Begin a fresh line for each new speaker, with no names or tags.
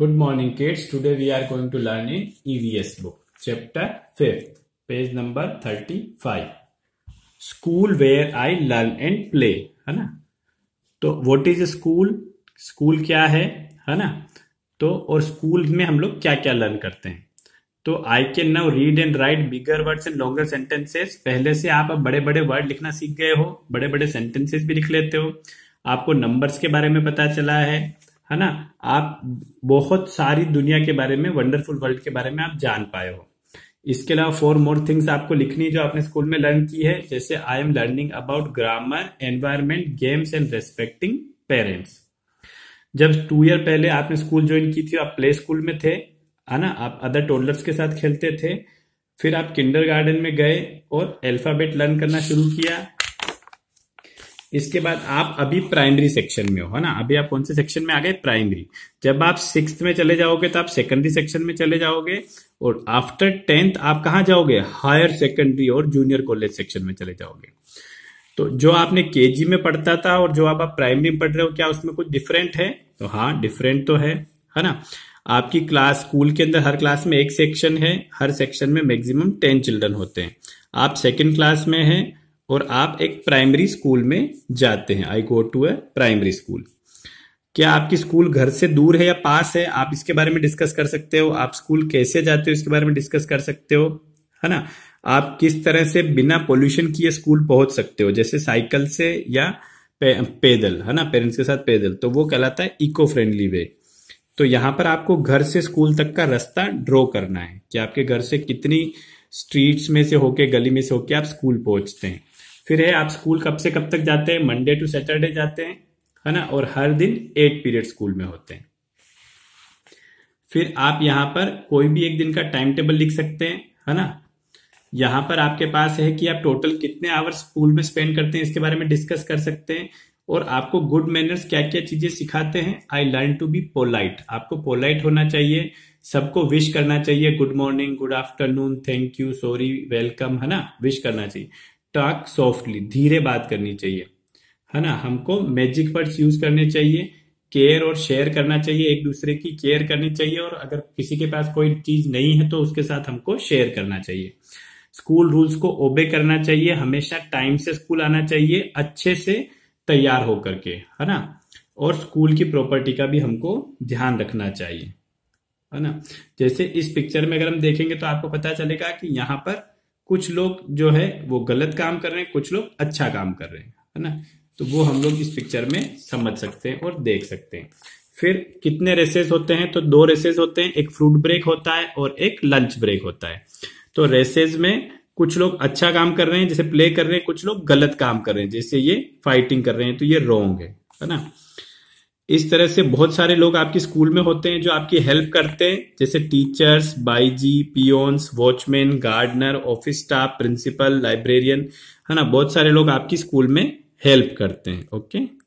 Good morning kids. Today we are going to learn in EVS book. Chapter page Page number 35. School where I learn and play. है ना तो what is school school क्या है है ना तो और स्कूल में हम लोग क्या क्या लर्न करते हैं तो I can now read and write bigger words and longer sentences पहले से आप बड़े बड़े वर्ड लिखना सीख गए हो बड़े बड़े सेंटेंसेस भी लिख लेते हो आपको नंबर्स के बारे में पता चला है है ना आप बहुत सारी दुनिया के बारे में वंडरफुल वर्ल्ड के बारे में आप जान पाए हो इसके अलावा फोर मोर थिंग्स आपको लिखनी जो आपने स्कूल में लर्न की है जैसे I am learning about grammar environment games and respecting parents जब टू ईयर पहले आपने स्कूल ज्वाइन की थी आप प्ले स्कूल में थे है ना आप अदर टोडलर्स के साथ खेलते थे फिर आप किंडर गार्डन में गए और एल्फाबेट लर्न करना शुरू किया इसके बाद आप अभी प्राइमरी सेक्शन में हो है ना अभी आप कौन से सेक्शन में आ गए प्राइमरी जब आप सिक्स में चले जाओगे तो आप सेकेंडरी सेक्शन में चले जाओगे और आफ्टर टेंथ आप कहाँ जाओगे हायर सेकेंडरी और जूनियर कॉलेज सेक्शन में चले जाओगे तो जो आपने केजी में पढ़ता था और जो आप, आप प्राइमरी में पढ़ रहे हो क्या उसमें कुछ डिफरेंट है तो हाँ डिफरेंट तो है है ना आपकी क्लास स्कूल के अंदर हर क्लास में एक सेक्शन है हर सेक्शन में मैक्सिमम टेन चिल्ड्रन होते हैं आप सेकेंड क्लास में हैं और आप एक प्राइमरी स्कूल में जाते हैं I go to a primary school क्या आपकी स्कूल घर से दूर है या पास है आप इसके बारे में डिस्कस कर सकते हो आप स्कूल कैसे जाते हो इसके बारे में डिस्कस कर सकते हो है ना आप किस तरह से बिना पोल्यूशन किए स्कूल पहुंच सकते हो जैसे साइकिल से या पैदल है ना पेरेंट्स के साथ पैदल तो वो कहलाता है इको फ्रेंडली वे तो यहां पर आपको घर से स्कूल तक का रास्ता ड्रॉ करना है कि आपके घर से कितनी स्ट्रीट्स में से होके गली में से होके आप स्कूल पहुंचते हैं फिर है आप स्कूल कब से कब तक जाते हैं मंडे टू सैटरडे जाते हैं है ना और हर दिन एट पीरियड स्कूल में होते हैं फिर आप यहां पर कोई भी एक दिन का टाइम टेबल लिख सकते हैं है ना यहाँ पर आपके पास है कि आप टोटल कितने आवर्स स्कूल में स्पेंड करते हैं इसके बारे में डिस्कस कर सकते हैं और आपको गुड मैनर्स क्या क्या चीजें सिखाते हैं I learn to be polite आपको पोलाइट होना चाहिए सबको विश करना चाहिए good morning good afternoon thank you sorry welcome है ना विश करना चाहिए टॉक सॉफ्टली धीरे बात करनी चाहिए है ना हमको मैजिक वर्ड्स यूज करने चाहिए केयर और शेयर करना चाहिए एक दूसरे की केयर करनी चाहिए और अगर किसी के पास कोई चीज नहीं है तो उसके साथ हमको शेयर करना चाहिए स्कूल रूल्स को ओबे करना चाहिए हमेशा टाइम से स्कूल आना चाहिए अच्छे से तैयार होकर के है ना और स्कूल की प्रॉपर्टी का भी हमको ध्यान रखना चाहिए है ना जैसे इस पिक्चर में अगर हम देखेंगे तो आपको पता चलेगा कि यहाँ पर कुछ लोग जो है वो गलत काम कर रहे हैं कुछ लोग अच्छा काम कर रहे हैं है ना तो वो हम लोग इस पिक्चर में समझ सकते हैं और देख सकते हैं फिर कितने रेसेस होते हैं तो दो रेसेस होते हैं एक फ्रूट ब्रेक होता है और एक लंच ब्रेक होता है तो रेसेस में कुछ लोग अच्छा काम कर रहे हैं जैसे प्ले कर रहे हैं कुछ लोग गलत काम कर रहे हैं जैसे ये फाइटिंग कर रहे हैं तो ये रोंग है है ना इस तरह से बहुत सारे लोग आपके स्कूल में होते हैं जो आपकी हेल्प करते हैं जैसे टीचर्स बाईजी peons watchman gardener office staff principal librarian है ना बहुत सारे लोग आपकी स्कूल में हेल्प करते हैं ओके